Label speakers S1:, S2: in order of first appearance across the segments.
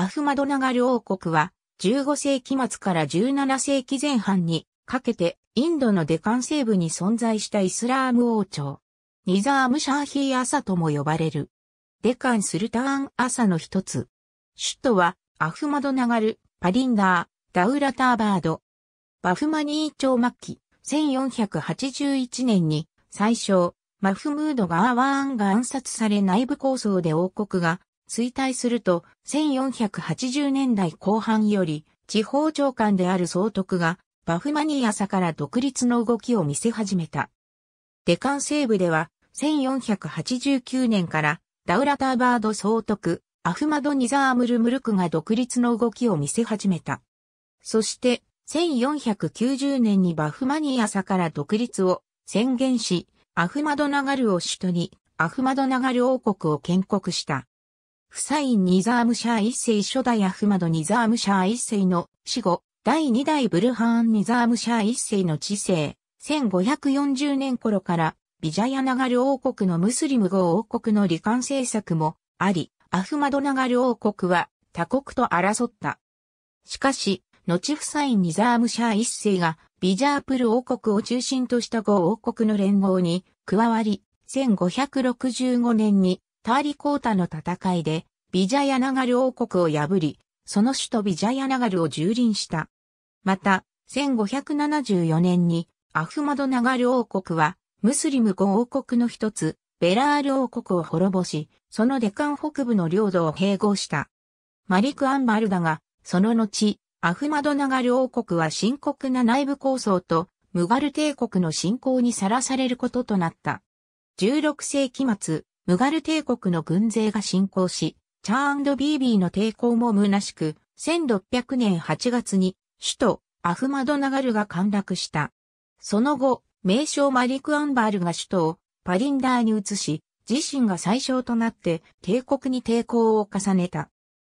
S1: アフマドナガル王国は、15世紀末から17世紀前半にかけて、インドのデカン西部に存在したイスラーム王朝。ニザームシャーヒー朝とも呼ばれる。デカンスルターン朝の一つ。首都は、アフマドナガル、パリンダー、ダウラターバード。バフマニー朝末期、1481年に、最初、マフムード・ガーワーンが暗殺され内部構想で王国が衰退すると、1480年代後半より、地方長官である総督が、バフマニアサから独立の動きを見せ始めた。デカン西部では、1489年から、ダウラターバード総督、アフマド・ニザームル・ムルクが独立の動きを見せ始めた。そして、1490年にバフマニアサから独立を宣言し、アフマドナガルを首都に、アフマドナガル王国を建国した。フサイン・ニザームシャー一世初代アフマド・ニザームシャー一世の死後、第2代ブルハーン・ニザームシャー一世の治世、1540年頃からビジャヤナガル王国のムスリム語王国の罹患政策もあり、アフマドナガル王国は他国と争った。しかし、後フサイン・ニザームシャー一世がビジャープル王国を中心とした5王国の連合に加わり、1565年にターリコータの戦いで、ビジャヤナガル王国を破り、その首都ビジャヤナガルを蹂躙した。また、1574年に、アフマドナガル王国は、ムスリム5王国の一つ、ベラール王国を滅ぼし、そのデカン北部の領土を併合した。マリク・アンバルだが、その後、アフマドナガル王国は深刻な内部構想と、ムガル帝国の侵攻にさらされることとなった。16世紀末、ムガル帝国の軍勢が侵攻し、チャービービーの抵抗も虚しく、1600年8月に首都アフマドナガルが陥落した。その後、名称マリク・アンバールが首都をパリンダーに移し、自身が最小となって帝国に抵抗を重ねた。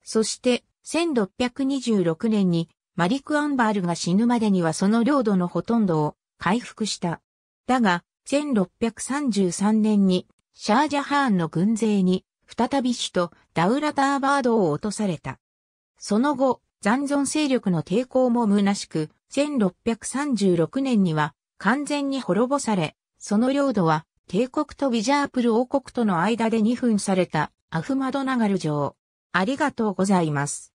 S1: そして、1626年にマリク・アンバールが死ぬまでにはその領土のほとんどを回復した。だが、1633年にシャージャハーンの軍勢に、再び首都ダウラターバードを落とされた。その後、残存勢力の抵抗も虚しく、1636年には完全に滅ぼされ、その領土は帝国とビジャープル王国との間で二分されたアフマドナガル城。ありがとうございます。